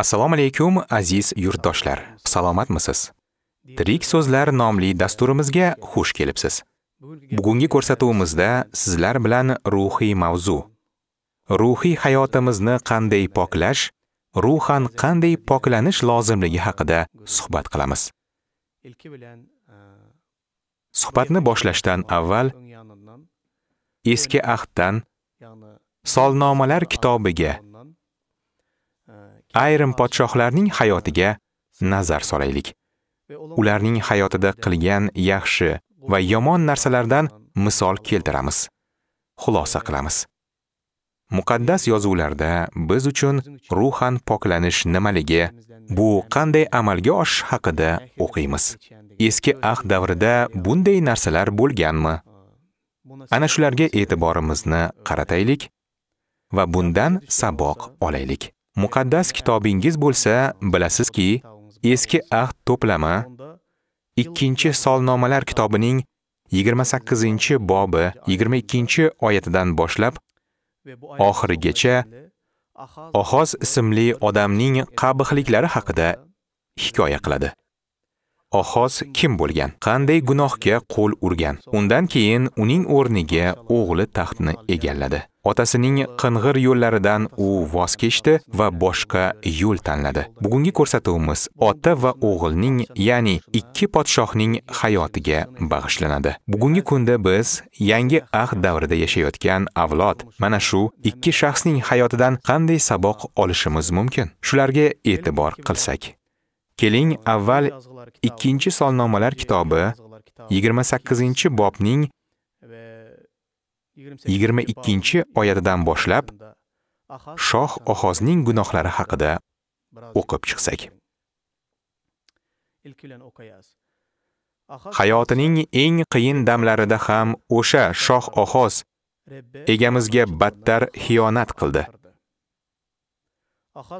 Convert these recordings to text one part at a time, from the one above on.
assalomu alaykum aziz yurtdoshlar salomatmisiz tirik so'zlar nomli dasturimizga xush kelibsiz bugungi ko'rsatuvimizda sizlar bilan ruhiy mavzu ruhiy hayotimizni qanday poklash ruhan qanday poklanish lozimligi haqida suhbat qilamiz suhbatni boshlashdan avval eski ahddan solnomalar kitobiga ayrim podshohlarning hayotiga nazar solaylik. Ularning hayotida qilgan yaxshi va yomon narsalardan misol keltiramiz. Xulosa qilamiz. Muqaddas yozuvlarda biz uchun ruhan poklanish nimaligi, bu qanday amalga oshish haqida o'qiymiz. Eski ahd davrida bunday narsalar bo'lganmi? Ana shularga e'tiborimizni qarataylik va bundan saboq olaylik. Muqaddas kitobingiz bo'lsa, bilasizki, Eski Ahd to'plami 2-Solnomalar kitobining 28-bobi 22-oyatidan boshlab oxirigacha Ohoz ismli odamning qabihliklari haqida hikoya qiladi. Ohoz kim bo'lgan? Qanday gunohga qo'l urgan? Undan keyin uning o'rniga o'g'li taxtni egalladi. Otasining qing'ir yo'llaridan u voz kechdi va boshqa yo'l tanladi. Bugungi ko'rsatuvimiz ota va o'g'ilning, ya'ni ikki podshohning hayotiga bag'ishlanadi. Bugungi kunda biz yangi ahd davrida yashayotgan avlod mana shu ikki shaxsning hayotidan qanday saboq olishimiz mumkin? Shularga e'tibor qilsak. Keling, avval 2 solnomalar kitobi 28 bobning 22 oyatidan boshlab Shoh Ohozning gunohlari haqida o'qib chiqsak. Hayotining eng qiyin damlarida ham o'sha Shoh Ohoz egamizga battar xiyonat qildi.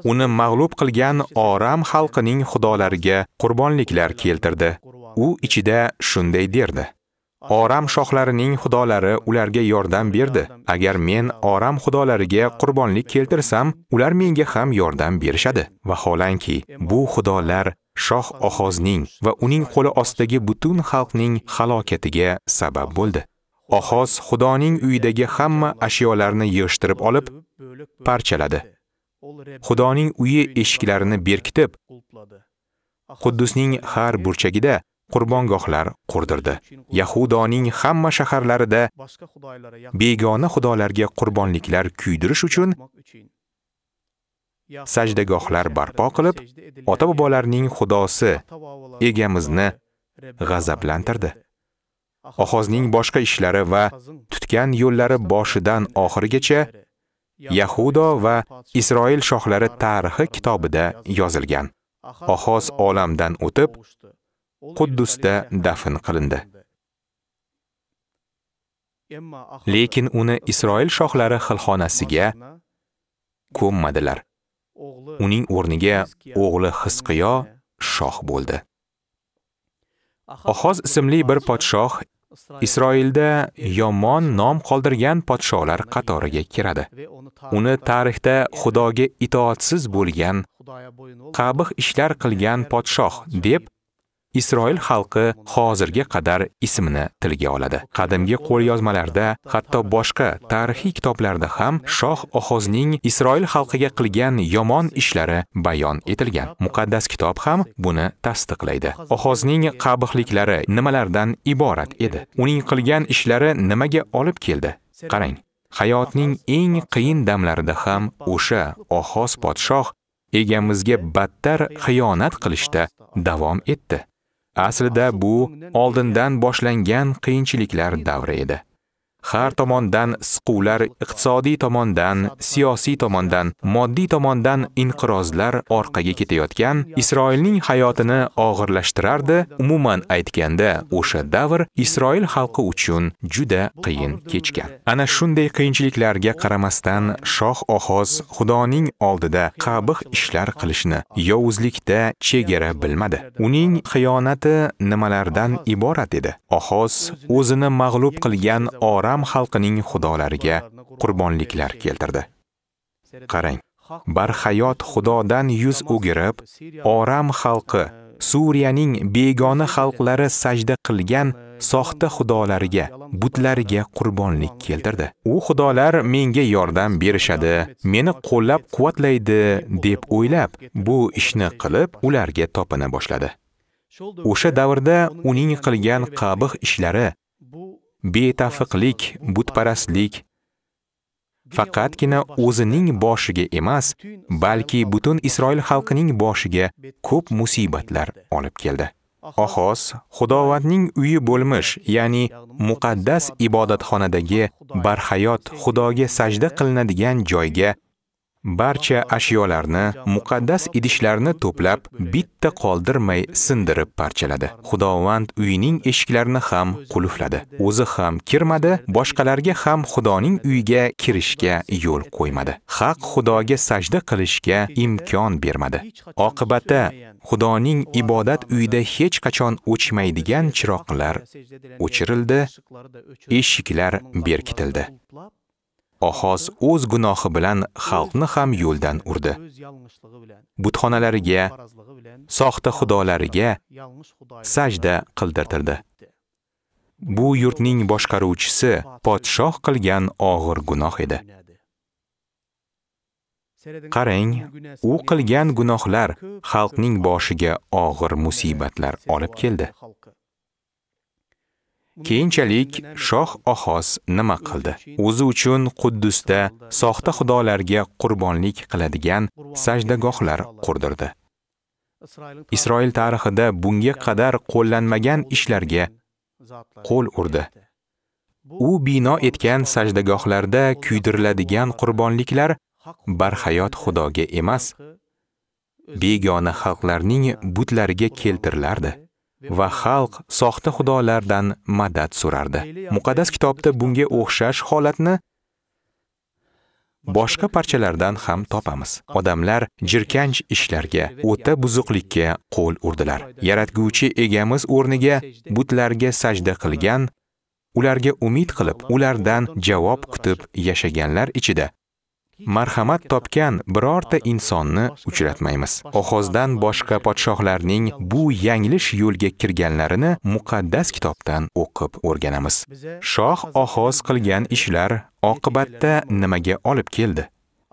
uni mag'lub qilgan Oram xalqining xudolariga qurbonliklar keltirdi. U ichida shunday derdi: Oram shohlarining xudolari ularga yordam berdi. Agar men Oram xudolariga qurbonlik keltirsam, ular menga ham yordam berishadi. Vaholanki, bu xudolar shoh Ohozning va uning qo'li ostidagi butun xalqning halokatiga sabab bo'ldi. Ohoz Xudoning uyidagi hamma ashyolarni yig'ishtirib olib, parchaladi. Xudoning uyi eshiklarini berkitib, Quddusning har burchagida qurbongohlar qurdirdi. Yahudoning hamma shaharlarida begona xudolarga qurbonliklar kuydirish uchun sajdagohlar barpo qilib, ota-bobolarning xudosi egamizni g'azablantirdi. Ohozning boshqa ishlari va tutgan yo'llari boshidan oxirigacha Yahudo va Isroil shohlari tarixi kitobida yozilgan. Oxos olamdan o'tib, Quddusda dafn qilindi. Lekin uni Isroil shohlari xilxonasiga ko'mmadilar. Uning o'rniga o'g'li Hisqiyo shoh bo'ldi. Ahoz ismli bir podshoh Isroilda yomon nom qoldirgan podsholar qatoriga kiradi. Uni tarixda Xudoga itoatsiz bo'lgan, qabih ishlar qilgan podshoh deb Isroil xalqi hozirga qadar ismini tilga oladi. Qadimgi qo'lyozmalarda, hatto boshqa tarixiy kitoblarda ham Shoh Ohozning Isroil xalqiga qilgan yomon ishlari bayon etilgan. Muqaddas kitob ham buni tasdiqlaydi. Ohozning qabihliklari nimalardan iborat edi? Uning qilgan ishlari nimaga olib keldi? Qarang, hayotning eng qiyin damlarida ham o'sha Ohoz podshoh egamizga battar xiyonat qilishda davom etdi. aslida bu oldindan boshlangan qiyinchiliklar davri edi har tomondan siquvlar iqtisodiy tomondan, siyosiy tomondan, moddiy tomondan inqirozlar orqaga ketayotgan Isroilning hayotini og'irlashtirardi. Umuman aytganda, o'sha davr Isroil xalqi uchun juda qiyin kechgan. Ana shunday qiyinchiliklarga qaramasdan Shoh Ohoz Xudoning oldida qabih ishlar qilishni yovuzlikda chegara bilmadi. Uning xiyonati nimalardan iborat edi? Ohoz o'zini mag'lub qilgan ora Aram xalqining xudolariga qurbonliklar keltirdi. Qarang, barhayot xudodan yuz o'girib, Oram xalqi Suriyaning begona xalqlari sajda qilgan soxta xudolariga, butlariga qurbonlik keltirdi. U xudolar menga yordam berishadi, meni qo'llab-quvvatlaydi deb o'ylab, bu ishni qilib, ularga topina boshladi. O'sha davrda uning qilgan qabih ishlari betafiqlik, butparastlik faqatgina o'zining boshiga emas, balki butun Isroil xalqining boshiga ko'p musibatlar olib keldi. Ahos Xudovatning uyi bo'lmish, ya'ni muqaddas ibodatxonadagi barhayot Xudoga sajda qilinadigan joyga barcha ashyolarni, muqaddas idishlarni to'plab, bitta qoldirmay sindirib parchaladi. Xudovand uyining eshiklarini ham qulfladi. O'zi ham kirmadi, boshqalarga ham Xudoning uyiga kirishga yo'l qo'ymadi. Haq Xudoga sajda qilishga imkon bermadi. Oqibatda Xudoning ibodat uyida hech qachon o'chmaydigan chiroqlar o'chirildi, eshiklar berkitildi. Ohoz o'z gunohi bilan xalqni ham yo'ldan urdi. Butxonalariga, soxta xudolariga sajda qildirtirdi. Bu yurtning boshqaruvchisi podshoh qilgan og'ir gunoh edi. Qarang, u qilgan gunohlar xalqning boshiga og'ir musibatlar olib keldi. Keyinchalik Shoh Ohos nima qildi? O'zi uchun Quddusda soxta xudolarga qurbonlik qiladigan sajdagohlar qurdirdi. Isroil tarixida bunga qadar qo'llanmagan ishlarga qo'l urdi. U bino etgan sajdagohlarda kuydiriladigan qurbonliklar barhayot xudoga emas, begona xalqlarning butlariga keltirilardi. va xalq soxta xudolardan madad so'rardi. Muqaddas kitobda bunga o'xshash holatni boshqa parchalardan ham topamiz. Odamlar jirkanch ishlarga, o'ta buzuqlikka qo'l urdilar. Yaratguvchi egamiz o'rniga butlarga sajda qilgan, ularga umid qilib, ulardan javob kutib yashaganlar ichida marhamat topgan birorta insonni uchratmaymiz. Oxozdan boshqa podshohlarning bu yanglish yo'lga kirganlarini muqaddas kitobdan o'qib o'rganamiz. Shoh Oxoz qilgan ishlar oqibatda nimaga olib keldi?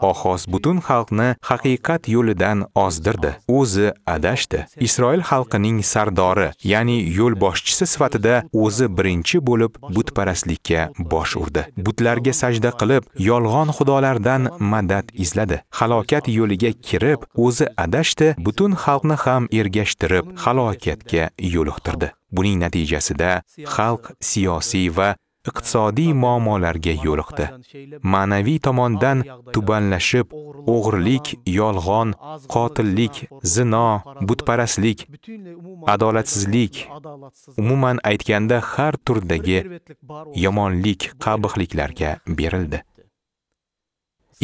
Oxos butun xalqni haqiqat yo'lidan ozdirdi. O'zi adashdi. Isroil xalqining sardori, ya'ni yo'l boshchisi sifatida o'zi birinchi bo'lib butparastlikka bosh urdi. Butlarga sajda qilib, yolg'on xudolardan madad izladi. Halokat yo'liga kirib, o'zi adashdi, butun xalqni ham ergashtirib halokatga yo'liqtirdi. Buning natijasida xalq siyosiy va iqtisodiy muammolarga yo'liqdi. Ma'naviy tomondan tubanlashib, o'g'irlik, yolg'on, qotillik, zino, butparastlik, adolatsizlik, umuman aytganda har turdagi yomonlik, qabihliklarga berildi.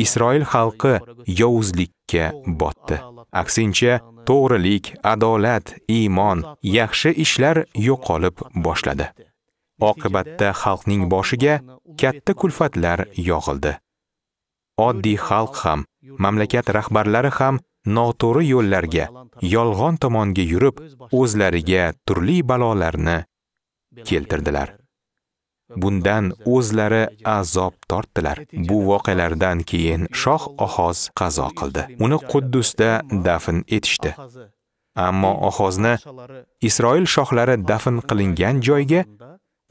Isroil xalqi yovuzlikka botdi. Aksincha, to'g'rilik, adolat, iymon, yaxshi ishlar yo'qolib boshladi. Oqibatda xalqning boshiga katta kulfatlar yog'ildi. Oddiy xalq ham, mamlakat rahbarlari ham noto'g'ri yo'llarga, yolg'on tomonga yurib, o'zlariga turli balolarni keltirdilar. Bundan o'zlari azob tortdilar. Bu voqealardan keyin shoh Ohoz qazo qildi. Uni Quddusda dafn etishdi. Ammo Ohozni Isroil shohlari dafn qilingan joyga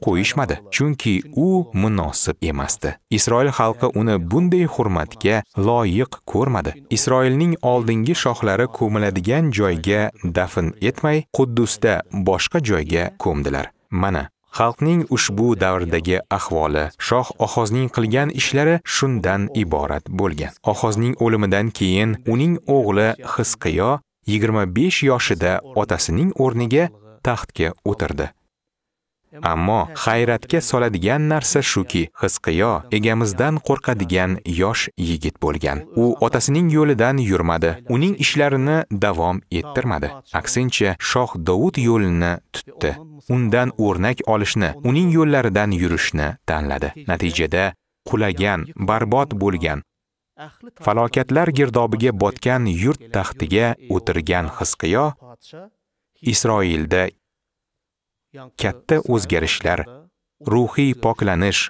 qo'yishmadi chunki u munosib emasdi isroil xalqi uni bunday hurmatga loyiq ko'rmadi isroilning oldingi shohlari ko'miladigan joyga dafn etmay quddusda boshqa joyga ko'mdilar mana xalqning ushbu davrdagi ahvoli shoh ohozning qilgan ishlari shundan iborat bo'lgan ohozning o'limidan keyin uning o'g'li hisqiyo 25 yoshida otasining o'rniga taxtga o'tirdi Ammo hayratga soladigan narsa shuki, Hisqiyo egamizdan qo'rqadigan yosh yigit bo'lgan. U otasining yo'lidan yurmadi, uning ishlarini davom ettirmadi. Aksincha, Shoh Davud yo'lini tutdi. Undan o'rnak olishni, uning yo'llaridan yurishni tanladi. Natijada qulagan, barbod bo'lgan, falokatlar girdobiga botgan yurt taxtiga o'tirgan Hisqiyo Isroilda katta o'zgarishlar, ruhiy poklanish,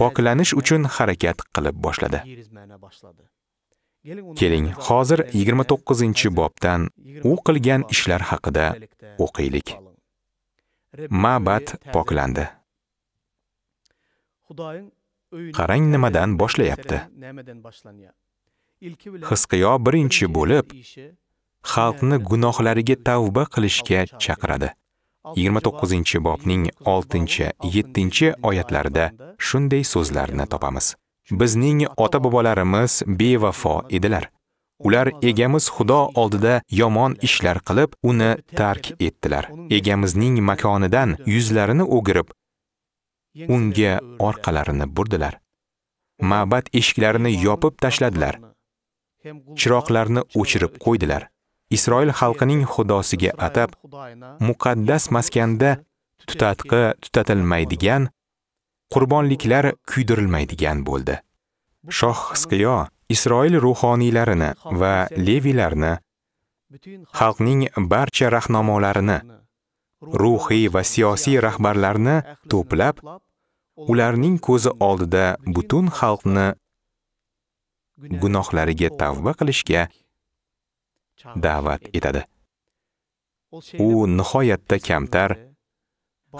poklanish uchun harakat qilib boshladi. Keling, hozir 29-bobdan u qilgan ishlar haqida o'qiylik. Ma'bad poklandi. Qarang nimadan boshlayapti. Hisqiyo birinchi bo'lib, xalqni gunohlariga tavba qilishga chaqiradi. 29 bobning 6-7 oyatlarida shunday so'zlarni topamiz. Bizning ota-bobolarimiz bevafo edilar. Ular egamiz Xudo oldida yomon ishlar qilib, uni tark etdilar. Egamizning makonidan yuzlarini o'girib, unga orqalarini burdilar. Ma'bad eshiklarini yopib tashladilar. Chiroqlarni o'chirib qo'ydilar. Isroil xalqining xudosiga atab muqaddas maskanda tutatqi tutatilmaydigan qurbonliklar kuydirilmaydigan bo'ldi. Shoh Hisqiyo Isroil ruhoniylarini va levilarni xalqning barcha rahnamolarini ruhiy va siyosiy rahbarlarni to'plab ularning ko'zi oldida butun xalqni gunohlariga tavba qilishga da'vat etadi u nihoyatda kamtar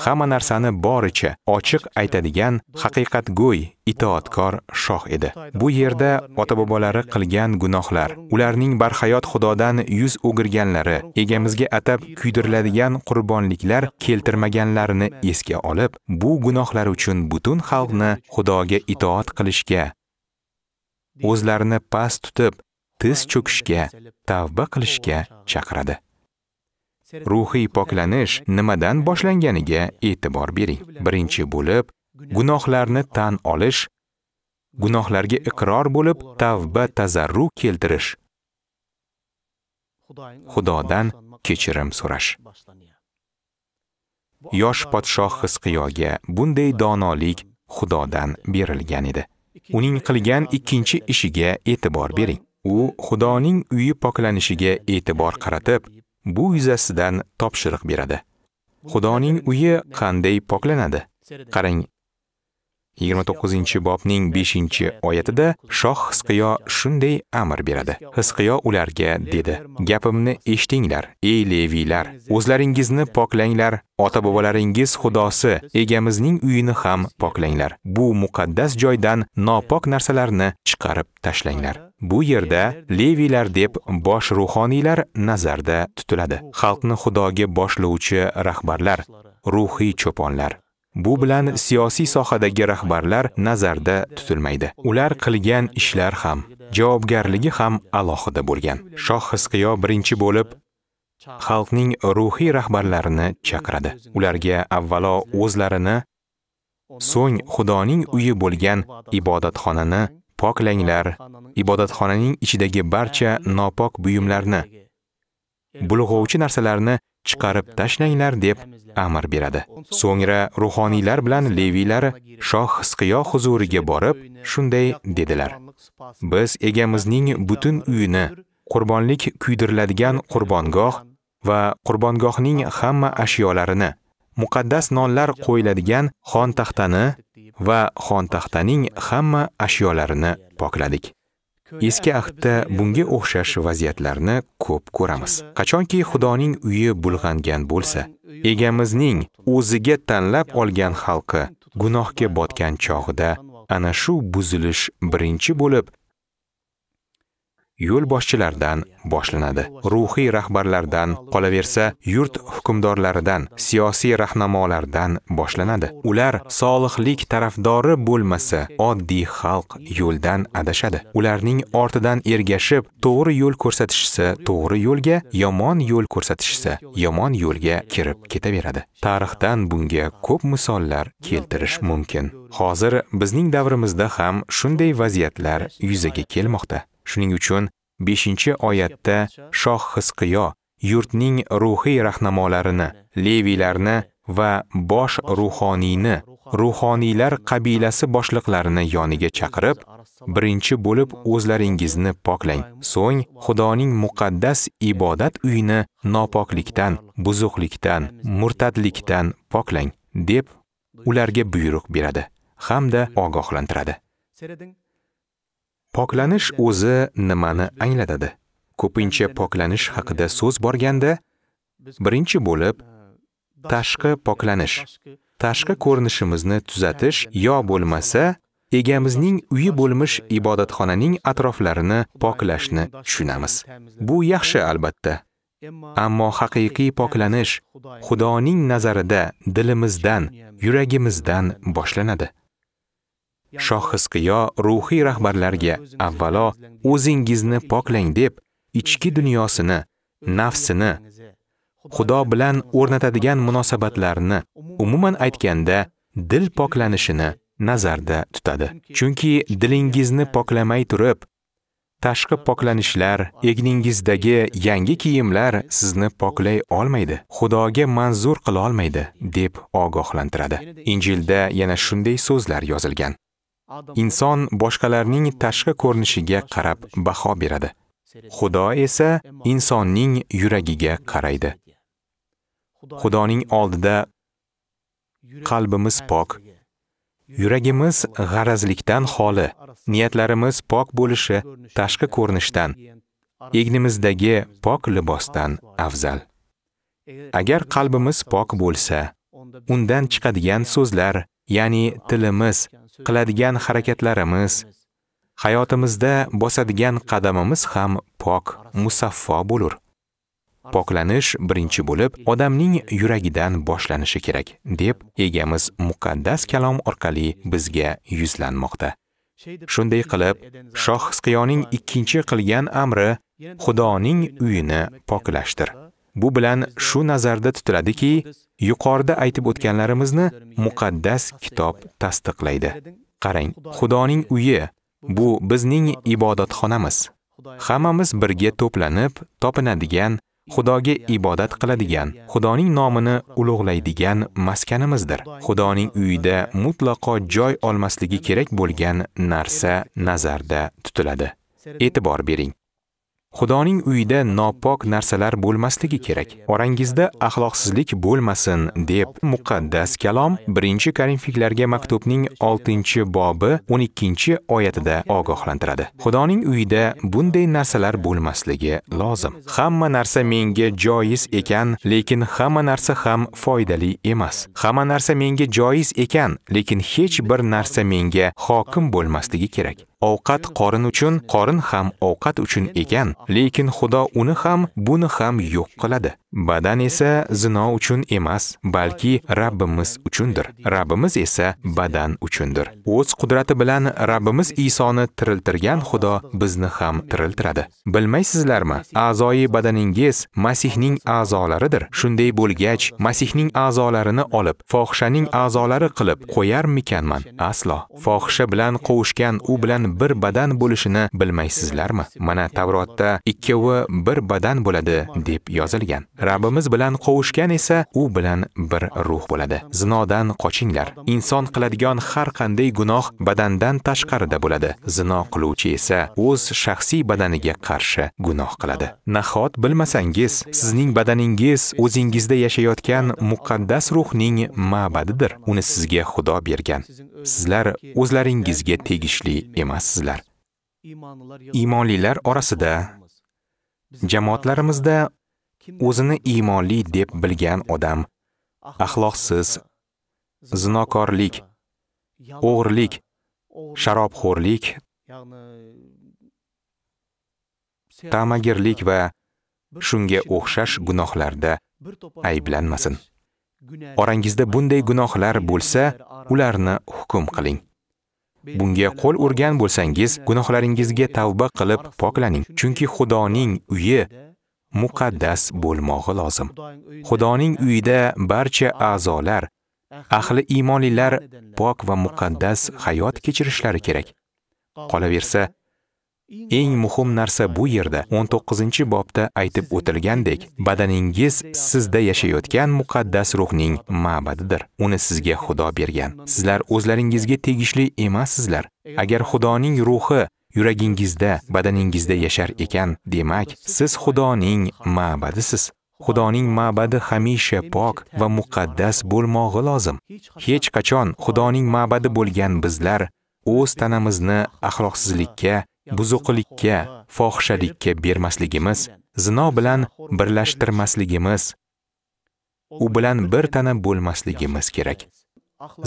hamma narsani boricha ochiq aytadigan haqiqatgo'y itoatkor shoh edi bu yerda ota bobolari qilgan gunohlar ularning barhayot xudodan yuz o'girganlari egamizga atab kuydiriladigan qurbonliklar keltirmaganlarini esga olib bu gunohlar uchun butun xalqni xudoga itoat qilishga o'zlarini past tutib tiz cho'kishga, tavba qilishga chaqiradi. Ruhiy poklanish nimadan boshlanganiga e'tibor bering. Birinchi bo'lib, gunohlarni tan olish, gunohlarga iqror bo'lib, tavba tazarru keltirish. Xudodan kechirim so'rash. Yosh podshoh Hisqiyoga bunday donolik Xudodan berilgan edi. Uning qilgan ikkinchi ishiga e'tibor bering. u Xudoning uyi poklanishiga e'tibor qaratib, bu yuzasidan topshiriq beradi. Xudoning uyi qanday poklanadi? Qarang, 29 bobning 5-oyatida shoh Hisqiyo shunday amr beradi. Hisqiyo ularga dedi: "Gapimni eshitinglar, ey leviylar, o'zlaringizni poklanglar, ota-bobolaringiz xudosi, egamizning uyini ham poklanglar. Bu muqaddas joydan nopok narsalarni chiqarib tashlanglar." Bu yerda leviylar deb bosh ruhoniylar nazarda tutiladi. Xalqni Xudoga boshlovchi rahbarlar, ruhiy cho'ponlar Bu bilan siyosiy sohadagi rahbarlar nazarda tutilmaydi. Ular qilgan ishlar ham, javobgarligi ham alohida bo'lgan. Shoh Hisqiyo birinchi bo'lib xalqning ruhiy rahbarlarini chaqiradi. Ularga avvalo o'zlarini, so'ng Xudoning uyi bo'lgan ibodatxonani poklanglar, ibodatxonaning ichidagi barcha nopok buyumlarni, bulg'ovchi narsalarni chiqarib tashlanglar deb amr beradi. So'ngra ruhoniylar bilan levilar shoh Hisqiyo huzuriga borib, shunday dedilar: Biz egamizning butun uyini, qurbonlik kuydiriladigan qurbongoh va qurbongohning hamma ashyolarini, muqaddas nonlar qo'yiladigan xon taxtani va xon taxtaning hamma ashyolarini pokladik. Eski ahdda bunga o'xshash vaziyatlarni ko'p ko'ramiz. Qachonki Xudoning uyi bulg'angan bo'lsa, egamizning o'ziga tanlab olgan xalqi gunohga botgan chog'ida ana shu buzilish birinchi bo'lib yo'l boshchilaridan boshlanadi. Ruhiy rahbarlardan, qolaversa, yurt hukmdorlaridan, siyosiy rahnamolardan boshlanadi. Ular solihlik tarafdori bo'lmasa, oddiy xalq yo'ldan adashadi. Ularning ortidan ergashib, to'g'ri yo'l ko'rsatishsa, to'g'ri yo'lga, yomon yo'l ko'rsatishsa, yomon yo'lga kirib ketaveradi. Tarixdan bunga ko'p misollar keltirish mumkin. Hozir bizning davrimizda ham shunday vaziyatlar yuzaga kelmoqda. Shuning uchun 5-oyatda Shoh Hisqiyo yurtning ruhiy rahnamolarini, levilarni va bosh ruhoniyni, ruhoniylar qabilasi boshliqlarini yoniga chaqirib, birinchi bo'lib o'zlaringizni poklang. So'ng Xudoning muqaddas ibodat uyini nopoklikdan, buzuqlikdan, murtadlikdan poklang deb ularga buyruq beradi hamda ogohlantiradi. Poklanish o'zi nimani anglatadi? Ko'pincha poklanish haqida so'z borganda, birinchi bo'lib tashqi poklanish, tashqi ko'rinishimizni tuzatish yo bo'lmasa egamizning uyi bo'lmish ibodatxonaning atroflarini poklashni tushunamiz. Bu yaxshi albatta. Ammo haqiqiy poklanish Xudoning nazarida dilimizdan, yuragimizdan boshlanadi. Shoh yo ruhiy rahbarlarga avvalo o'zingizni poklang deb ichki dunyosini, nafsini Xudo bilan o'rnatadigan munosabatlarni, umuman aytganda, dil poklanishini nazarda tutadi. Chunki dilingizni poklamay turib, tashqi poklanishlar, egningizdagi yangi kiyimlar sizni poklay olmaydi, Xudoga manzur qila olmaydi, deb ogohlantiradi. Injilda yana shunday so'zlar yozilgan. Inson boshqalarning tashqi ko'rinishiga qarab baho beradi. Xudo esa insonning yuragiga qaraydi. Xudoning oldida qalbimiz pok, yuragimiz g'arazlikdan xoli, niyatlarimiz pok bo'lishi tashqi ko'rinishdan, egnimizdagi pok libosdan afzal. Agar qalbimiz pok bo'lsa, undan chiqadigan so'zlar, ya'ni tilimiz, qiladigan harakatlarimiz, hayotimizda bosadigan qadamimiz ham pok, musaffo bo'lur. Poklanish birinchi bo'lib odamning yuragidan boshlanishi kerak, deb egamiz muqaddas kalom orqali bizga yuzlanmoqda. Shunday qilib, Shoh Hisqiyoning ikkinchi qilgan amri Xudoning uyini poklashtir. Bu bilan shu nazarda tutiladiki, yuqorida aytib o'tganlarimizni muqaddas kitob tasdiqlaydi. Qarang, Xudoning uyi bu bizning ibodatxonamiz. Hammamiz birga to'planib, topinadigan, Xudoga ibodat qiladigan, Xudoning nomini ulug'laydigan maskanimizdir. Xudoning uyida mutlaqo joy olmasligi kerak bo'lgan narsa nazarda tutiladi. E'tibor bering. Xudoning uyida nopok narsalar bo'lmasligi kerak. Orangizda axloqsizlik bo'lmasin deb muqaddas kalom 1-Korinfiklarga maktubning 6-bobi 12-oyatida ogohlantiradi. Xudoning uyida bunday narsalar bo'lmasligi lozim. Hamma narsa menga joiz ekan, lekin hamma narsa ham foydali emas. Hamma narsa menga joiz ekan, lekin hech bir narsa menga hokim bo'lmasligi kerak. Ovqat qorin uchun, qorin ham ovqat uchun ekan, lekin Xudo uni ham, buni ham yo'q qiladi. Badan esa zino uchun emas, balki Rabbimiz uchundir. Rabbimiz esa badan uchundir. O'z qudrati bilan Rabbimiz Isoni tiriltirgan Xudo bizni ham tiriltiradi. Bilmaysizlarmi? A'zoyi badaningiz Masihning a'zolaridir. Shunday bo'lgach, Masihning a'zolarini olib, fohishaning a'zolari qilib qo'yarmikanman? Aslo. Fohisha bilan qovushgan u bilan bir badan bo'lishini bilmaysizlarmi? Mana Tavrotda ikkovi bir badan bo'ladi deb yozilgan. Rabbimiz bilan qovushgan esa u bilan bir ruh bo'ladi. Zinodan qochinglar. Inson qiladigan har qanday gunoh badandan tashqarida bo'ladi. Zino qiluvchi esa o'z shaxsiy badaniga qarshi gunoh qiladi. Nahot bilmasangiz, sizning badaningiz o'zingizda yashayotgan muqaddas ruhning ma'badidir. Uni sizga Xudo bergan. Sizlar o'zlaringizga tegishli emas. emassizlar iymonlilar orasida jamoatlarimizda o'zini iymonli deb bilgan odam axloqsiz zinokorlik o'g'irlik sharobxo'rlik tamagirlik va shunga o'xshash gunohlarda ayblanmasin orangizda bunday gunohlar bo'lsa ularni hukm qiling bunga qo'l urgan bo'lsangiz, gunohlaringizga tavba qilib poklaning, chunki Xudoning uyi muqaddas bo'lmog'i lozim. Xudoning uyida barcha a'zolar, ahli iymonlilar pok va muqaddas hayot kechirishlari kerak. Qolaversa, Eng muhim narsa bu yerda 19 bobda aytib o'tilgandek, badaningiz sizda yashayotgan muqaddas ruhning ma'badidir. Uni sizga Xudo bergan. Sizlar o'zlaringizga tegishli emassizlar. Agar Xudoning ruhi yuragingizda, badaningizda yashar ekan, demak, siz Xudoning ma'badisiz. Xudoning ma'badi hamisha pok va muqaddas bo'lmog'i lozim. Hech qachon Xudoning ma'badi bo'lgan bizlar o'z tanamizni axloqsizlikka buzuqlikka, fohishalikka bermasligimiz, zino bilan birlashtirmasligimiz, u bilan bir tana bo'lmasligimiz kerak.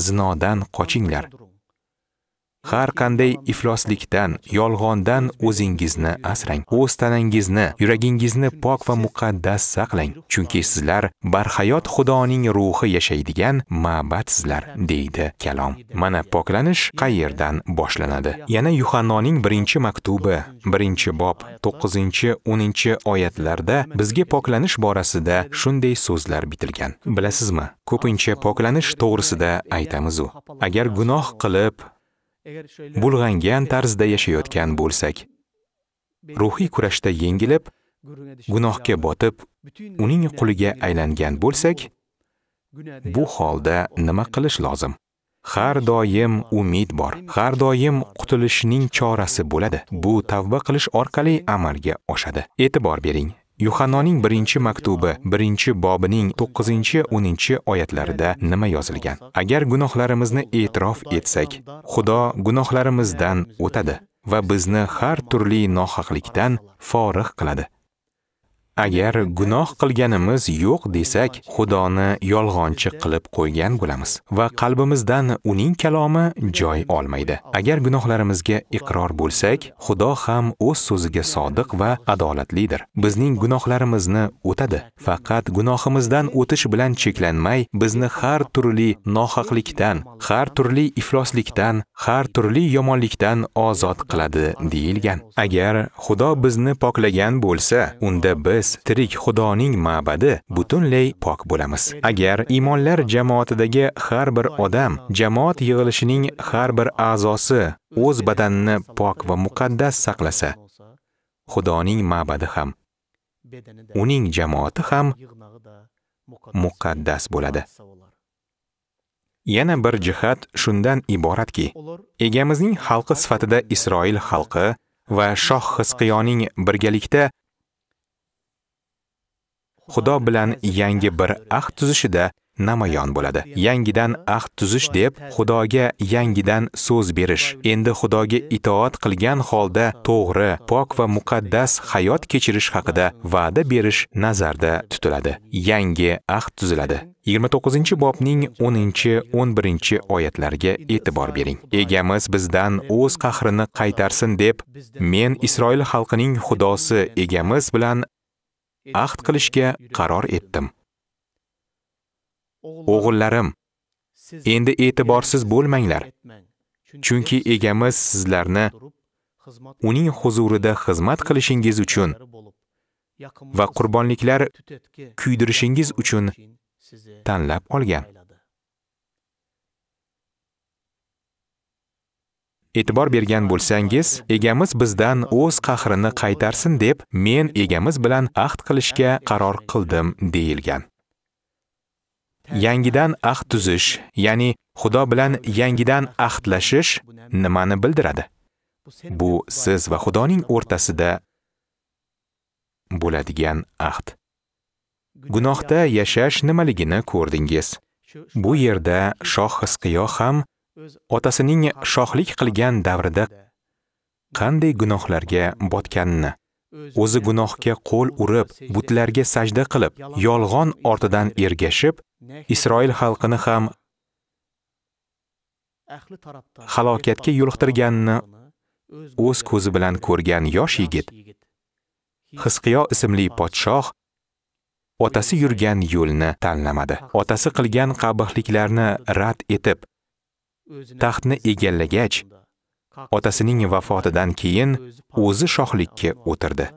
Zinodan qochinglar. har qanday ifloslikdan yolg'ondan o'zingizni asrang o'z tanangizni yuragingizni pok va muqaddas saqlang chunki sizlar barhayot xudoning ruhi yashaydigan ma'badsizlar deydi kalom mana poklanish qayerdan boshlanadi yana yuhannoning 1 maktubi 1 bob 9 10 oyatlarda bizga poklanish borasida shunday so'zlar bitilgan bilasizmi ko'pincha poklanish to'g'risida aytamiz aytamiz-ku. agar gunoh qilib bulg'angan tarzda yashayotgan bo'lsak, ruhiy kurashda yengilib, gunohga botib, uning quliga aylangan bo'lsak, bu holda nima qilish lozim? Har doim umid bor. Har doim qutulishning chorasi bo'ladi. Bu tavba qilish orqali amalga oshadi. E'tibor bering. Yuhannoning 1 maktubi, 1 bobining 9-10 oyatlarida nima yozilgan? Agar gunohlarimizni e'tirof etsak, Xudo gunohlarimizdan o'tadi va bizni har turli nohaqlikdan forig' qiladi. Agar gunoh qilganimiz yo'q desak, Xudoni yolg'onchi qilib qo'ygan bo'lamiz va qalbimizdan uning kalomi joy olmaydi. Agar gunohlarimizga iqror bo'lsak, Xudo ham o'z so'ziga sodiq va adolatlidir. Bizning gunohlarimizni o'tadi. Faqat gunohimizdan o'tish bilan cheklanmay, bizni har turli nohaqlikdan, har turli ifloslikdan, har turli yomonlikdan ozod qiladi deyilgan. Agar Xudo bizni poklagan bo'lsa, unda biz biz tirik Xudoning ma'badi butunlay pok bo'lamiz. Agar iymonlar jamoatidagi har bir odam, jamoat yig'ilishining har bir a'zosi o'z badanini pok va muqaddas saqlasa, Xudoning ma'badi ham, uning jamoati ham muqaddas bo'ladi. Yana bir jihat shundan iboratki, egamizning xalqi sifatida Isroil xalqi va shoh Hisqiyoning birgalikda Xudo bilan yangi bir ahd tuzishida namoyon bo'ladi. Yangidan ahd tuzish deb Xudoga yangidan so'z berish. Endi Xudoga itoat qilgan holda to'g'ri, pok va muqaddas hayot kechirish haqida va'da berish nazarda tutiladi. Yangi ahd tuziladi. 29-bobning 10-11 oyatlariga e'tibor bering. Egamiz bizdan o'z qahrini qaytarsin deb, men Isroil xalqining xudosi egamiz bilan ahd qilishga qaror etdim. O'g'illarim, endi e'tiborsiz bo'lmanglar. Chunki egamiz sizlarni uning huzurida xizmat qilishingiz uchun va qurbonliklar kuydirishingiz uchun tanlab olgan. e'tibor bergan bo'lsangiz egamiz bizdan o'z qahrini qaytarsin deb men egamiz bilan ahd qilishga qaror qildim deyilgan yangidan ahd tuzish ya'ni xudo bilan yangidan ahdlashish nimani bildiradi bu siz va xudoning o'rtasida bo'ladigan ahd gunohda yashash nimaligini ko'rdingiz bu yerda shoh hisqiyo ham otasining shohlik qilgan davrida qanday gunohlarga botganini, o'zi gunohga qo'l urib, butlarga sajda qilib, yolg'on ortidan ergashib, Isroil xalqini ham halokatga yo'liqtirganini o'z ko'zi bilan ko'rgan yosh yigit Hisqiyo ismli podshoh otasi yurgan yo'lni tanlamadi. Otasi qilgan qabihliklarni rad etib, taxtni egallagach, otasining vafotidan keyin o'zi shohlikka o'tirdi.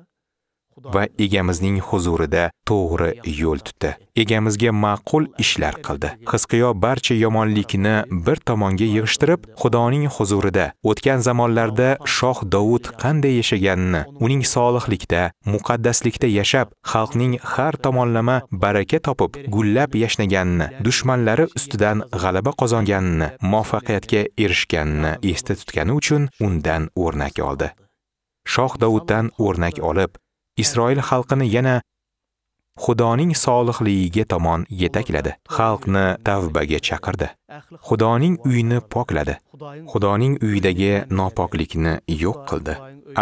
va egamizning huzurida to'g'ri yo'l tutdi. Egamizga ma'qul ishlar qildi. Hisqiyo barcha yomonlikni bir tomonga yig'ishtirib, Xudoning huzurida o'tgan zamonlarda shoh Davud qanday yashaganini, uning solihlikda, muqaddaslikda yashab, xalqning har tomonlama baraka topib, gullab yashnaganini, dushmanlari ustidan g'alaba qozonganini, muvaffaqiyatga erishganini esda tutgani uchun undan o'rnak oldi. Shoh Davuddan o'rnak olib, Isroil xalqini yana Xudoning solihligiga tomon yetakladi. Xalqni tavbaga chaqirdi. Xudoning uyini pokladi. Xudoning uyidagi nopoklikni yo'q qildi.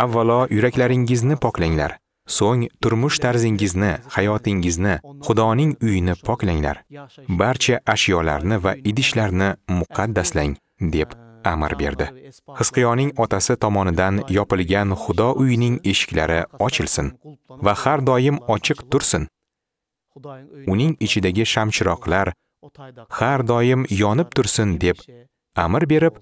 Avvalo yuraklaringizni poklanglar. So'ng turmush tarzingizni, hayotingizni, Xudoning uyini poklanglar. Barcha ashyolarni va idishlarni muqaddaslang, deb amr berdi hisqiyoning otasi tomonidan yopilgan xudo uyining eshiklari ochilsin va har doim ochiq tursin uning ichidagi shamchiroqlar har doim yonib tursin deb amr berib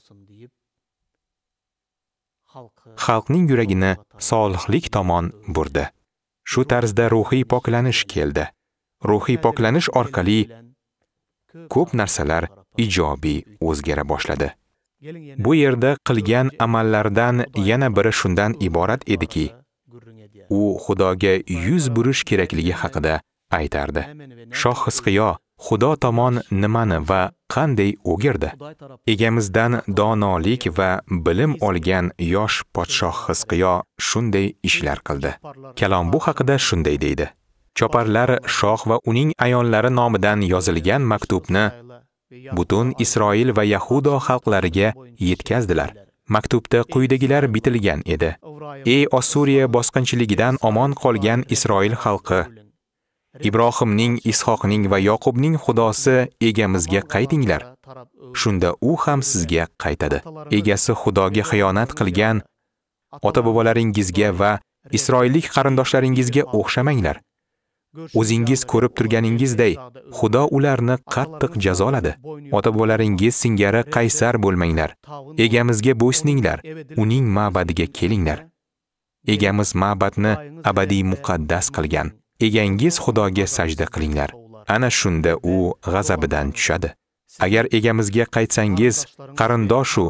xalqning yuragini solihlik tomon burdi shu tarzda ruhiy poklanish keldi ruhiy poklanish orqali ko'p narsalar ijobiy o'zgara boshladi Bu yerda qilgan amallardan yana biri shundan iborat ediki, u Xudoga yuz burish kerakligi haqida aytardi. Shoh Hisqiyo Xudo tomon nimani va qanday o'girdi? Egamizdan donolik va bilim olgan yosh podshoh Hisqiyo shunday ishlar qildi. Kalom bu haqida shunday deydi. Choparlar shoh va uning ayonlari nomidan yozilgan maktubni butun Isroil va Yahudo xalqlariga yetkazdilar. Maktubda quyidagilar bitilgan edi: Ey Assuriya bosqinchiligidan omon qolgan Isroil xalqi, Ibrohimning, Ishoqning va Yaqubning xudosi egamizga qaytinglar. Shunda u ham sizga qaytadi. Egasi Xudoga xiyonat qilgan ota-bobolaringizga va isroillik qarindoshlaringizga o'xshamanglar. O'zingiz ko'rib turganingizday, Xudo ularni qattiq jazoladi. Ota-bobolaringiz singari qaysar bo'lmanglar. Egamizga bo'ysuninglar, uning ma'badiga kelinglar. Egamiz ma'badni abadiy muqaddas qilgan. Egangiz Xudoga sajda qilinglar. Ana shunda u g'azabidan tushadi. Agar egamizga qaytsangiz, qarindoshu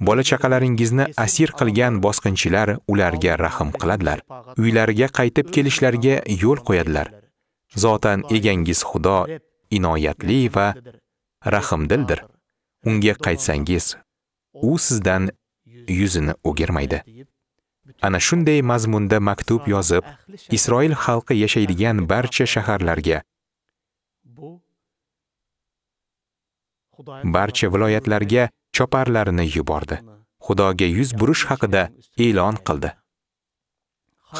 Bola chaqalaringizni asir qilgan bosqinchilar ularga rahim qiladilar. Uylariga qaytib kelishlariga yo'l qo'yadilar. Zotan egangiz Xudo inoyatli va rahimdildir. Unga qaytsangiz, u sizdan yuzini o'girmaydi. Ana shunday mazmunda maktub yozib, Isroil xalqi yashaydigan barcha shaharlarga barcha viloyatlarga choparlarini yubordi. Xudoga yuz burish haqida e'lon qildi.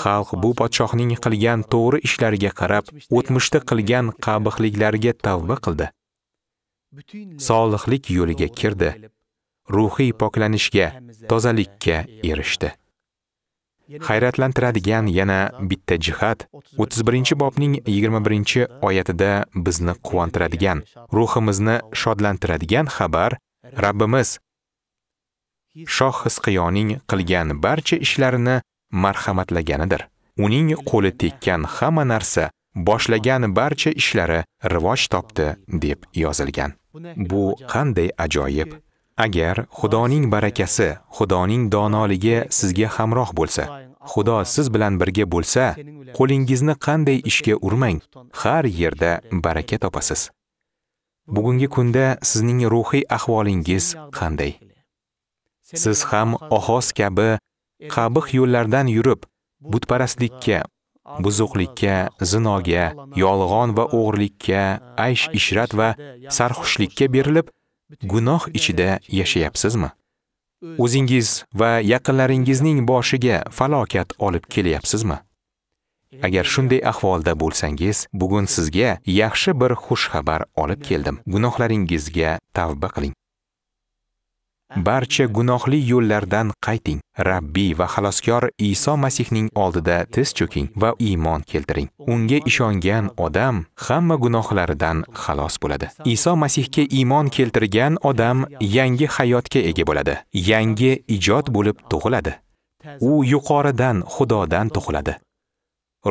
Xalq bu podshohning qilgan to'g'ri ishlariga qarab, o'tmishda qilgan qabihliklariga tavba qildi. Solihlik yo'liga kirdi. Ruhiy poklanishga, tozalikka erishdi. Hayratlantiradigan yana bitta jihat 31-bobning 21-oyatida bizni quvontiradigan, ruhimizni shodlantiradigan xabar Rabbimiz Shoh Hisqiyoning qilgan barcha ishlarini marhamatlaganidir. Uning qo'li tekkan hamma narsa, boshlagan barcha ishlari rivoj topdi deb yozilgan. Bu qanday ajoyib. Agar Xudoning barakasi, Xudoning donoligi sizga hamroh bo'lsa, Xudo siz bilan birga bo'lsa, qo'lingizni qanday ishga urmang, har yerda baraka topasiz. bugungi kunda sizning ruhiy ahvolingiz qanday siz ham ohos kabi qabih yo'llardan yurib butparastlikka buzuqlikka zinoga yolg'on va o'g'irlikka aysh ishrat va sarxushlikka berilib gunoh ichida yashayapsizmi o'zingiz va yaqinlaringizning boshiga falokat olib kelyapsizmi Agar shunday ahvolda bo'lsangiz, bugun sizga yaxshi bir xush xabar olib keldim. Gunohlaringizga tavba qiling. Barcha gunohli yo'llardan qayting. Rabbiy va xaloskor Iso Masihning oldida tiz cho'king va iymon keltiring. Unga ishongan odam hamma gunohlaridan xalos bo'ladi. Iso Masihga iymon keltirgan odam yangi hayotga ega bo'ladi. Yangi ijod bo'lib tug'iladi. U yuqoridan, Xudodan tug'iladi.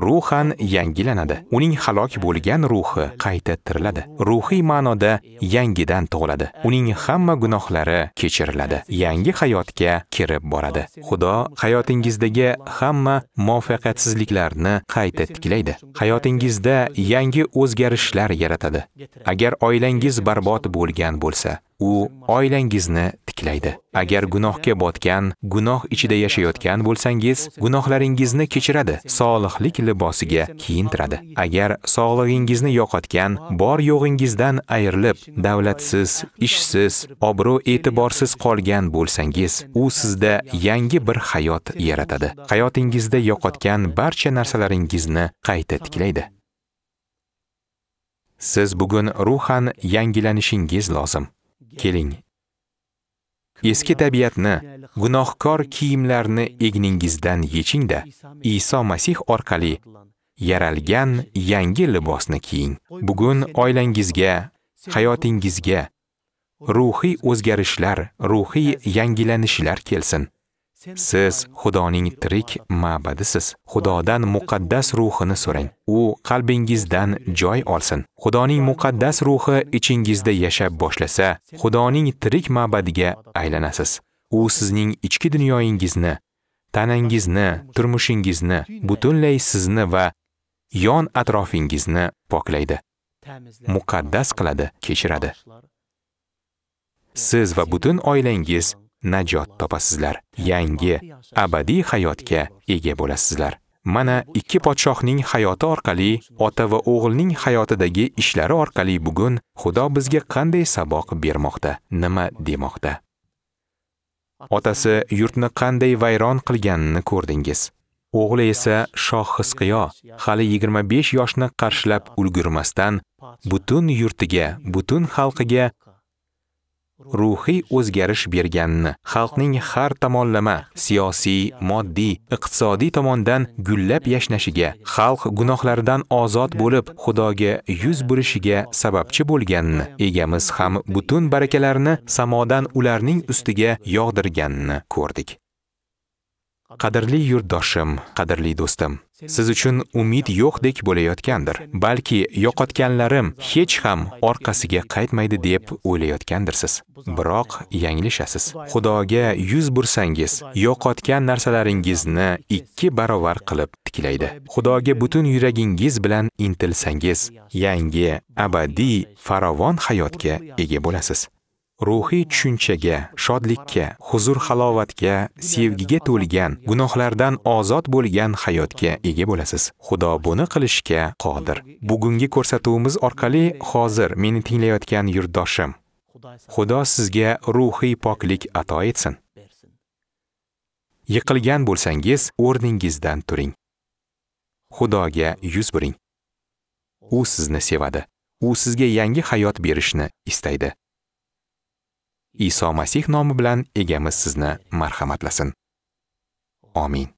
ruhan yangilanadi. Uning halok bo'lgan ruhi qayta tiriladi. Ruhiy ma'noda yangidan tug'iladi. Uning hamma gunohlari kechiriladi. Yangi hayotga kirib boradi. Xudo hayotingizdagi hamma muvaffaqiyatsizliklarni qayta tiklaydi. Hayotingizda yangi o'zgarishlar yaratadi. Agar oilangiz barbod bo'lgan bo'lsa, u oilangizni tiklaydi. Agar gunohga botgan, gunoh ichida yashayotgan bo'lsangiz, gunohlaringizni kechiradi, solihlik libosiga kiyintiradi. Agar sog'lig'ingizni yo'qotgan, bor yo'g'ingizdan ayrilib, davlatsiz, ishsiz, obro'-e'tiborsiz qolgan bo'lsangiz, u sizda yangi bir hayot yaratadi. Hayotingizda yo'qotgan barcha narsalaringizni qayta tiklaydi. Siz bugun ruhan yangilanishingiz lozim. keling eski tabiatni gunohkor kiyimlarni egningizdan yechingda iso masih orqali yaralgan yangi libosni kiying bugun oilangizga hayotingizga ruhiy o'zgarishlar ruhiy yangilanishlar kelsin Siz Xudoning tirik ma'badisiz. Xudodan muqaddas ruhini so'rang. U qalbingizdan joy olsin. Xudoning muqaddas ruhi ichingizda yashab boshlasa, Xudoning tirik ma'badiga aylanasiz. U sizning ichki dunyoyingizni, tanangizni, turmushingizni, butunlay sizni va yon atrofingizni poklaydi. Muqaddas qiladi, kechiradi. Siz va butun oilangiz najot topasizlar yangi abadiy hayotga ega bo'lasizlar mana ikki podshohning hayoti orqali ota va o'g'ilning hayotidagi ishlari orqali bugun xudo bizga qanday saboq bermoqda nima demoqda otasi yurtni qanday vayron qilganini ko'rdingiz o'g'li esa shoh hisqiyo hali 25 yoshni qarshilab ulgurmasdan butun yurtiga butun xalqiga ruhiy o'zgarish berganini, xalqning har tomonlama siyosiy, moddiy, iqtisodiy tomondan gullab yashnashiga, xalq gunohlaridan ozod bo'lib, Xudoga yuz burishiga sababchi bo'lganini, egamiz ham butun barakalarni samodan ularning ustiga yog'dirganini ko'rdik. qadrli yurtdoshim qadrli do'stim siz uchun umid yo'qdek bo'layotgandir balki yo'qotganlarim hech ham orqasiga qaytmaydi deb o'ylayotgandirsiz biroq yanglishasiz xudoga yuz bursangiz yo'qotgan narsalaringizni ikki barobar qilib tiklaydi xudoga butun yuragingiz bilan intilsangiz yangi abadiy farovon hayotga ega bo'lasiz ruhiy tushunchaga, shodlikka, huzur halovatga, sevgiga to'lgan, gunohlardan ozod bo'lgan hayotga ega bo'lasiz. Xudo buni qilishga qodir. Bugungi ko'rsatuvimiz orqali hozir meni tinglayotgan yurtdoshim, Xudo sizga ruhiy poklik ato etsin. Yiqilgan bo'lsangiz, o'rningizdan turing. Xudoga yuz buring. U sizni sevadi. U sizga yangi hayot berishni istaydi. Iso Masih nomi bilan egamiz sizni marhamatlasin. Amin.